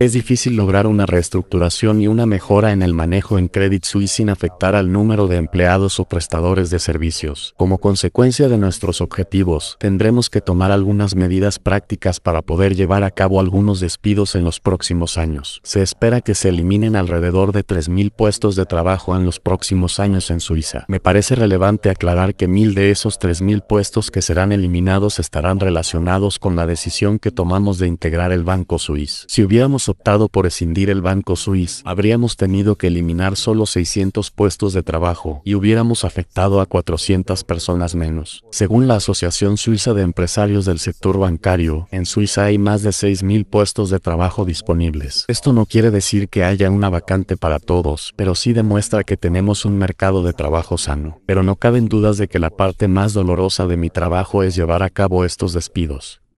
Es difícil lograr una reestructuración y una mejora en el manejo en Credit Suisse sin afectar al número de empleados o prestadores de servicios. Como consecuencia de nuestros objetivos, tendremos que tomar algunas medidas prácticas para poder llevar a cabo algunos despidos en los próximos años. Se espera que se eliminen alrededor de 3.000 puestos de trabajo en los próximos años en Suiza. Me parece relevante aclarar que 1.000 de esos 3.000 puestos que serán eliminados estarán relacionados con la decisión que tomamos de integrar el Banco suizo. Si hubiéramos optado por escindir el Banco Suiz, habríamos tenido que eliminar solo 600 puestos de trabajo y hubiéramos afectado a 400 personas menos. Según la Asociación Suiza de Empresarios del Sector Bancario, en Suiza hay más de 6.000 puestos de trabajo disponibles. Esto no quiere decir que haya una vacante para todos, pero sí demuestra que tenemos un mercado de trabajo sano. Pero no caben dudas de que la parte más dolorosa de mi trabajo es llevar a cabo estos despidos.